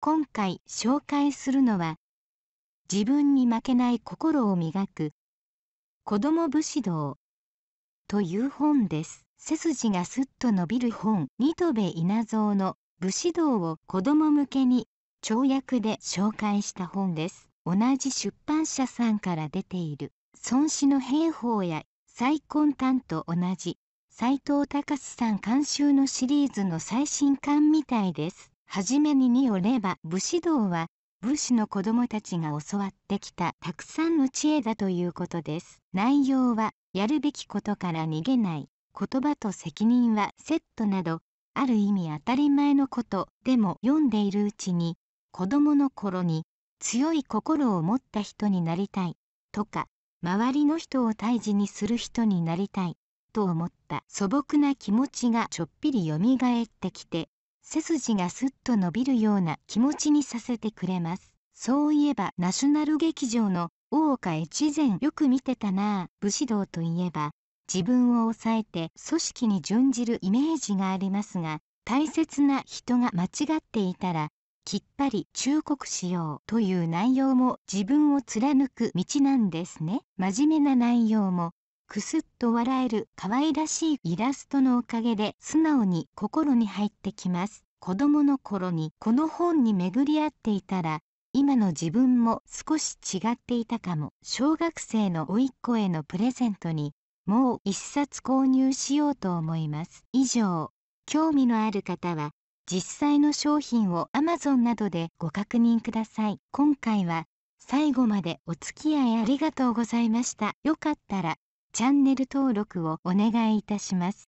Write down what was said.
今回紹介するのは自分に負けない心を磨く子供武士道という本です背筋がすっと伸びる本新戸部稲造の武士道を子供向けに跳躍で紹介した本です同じ出版社さんから出ている孫子の兵法や再婚譚と同じ斉藤隆さん監修のシリーズの最新刊みたいですはじめににおれば武士道は武士の子供たちが教わってきたたくさんの知恵だということです。内容はやるべきことから逃げない言葉と責任はセットなどある意味当たり前のことでも読んでいるうちに子供の頃に強い心を持った人になりたいとか周りの人を大事にする人になりたいと思った素朴な気持ちがちょっぴりよみがえってきて背筋がすっと伸びるような気持ちにさせてくれますそういえばナショナル劇場の大岡越前よく見てたなあ武士道といえば自分を抑えて組織に準じるイメージがありますが大切な人が間違っていたらきっぱり忠告しようという内容も自分を貫く道なんですね真面目な内容もくすっと笑える可愛らしいイラストのおかげで素直に心に入ってきます子供の頃にこの本に巡り合っていたら今の自分も少し違っていたかも小学生の甥っ子へのプレゼントにもう一冊購入しようと思います以上興味のある方は実際の商品を Amazon などでご確認ください今回は最後までお付き合いありがとうございましたよかったらチャンネル登録をお願いいたします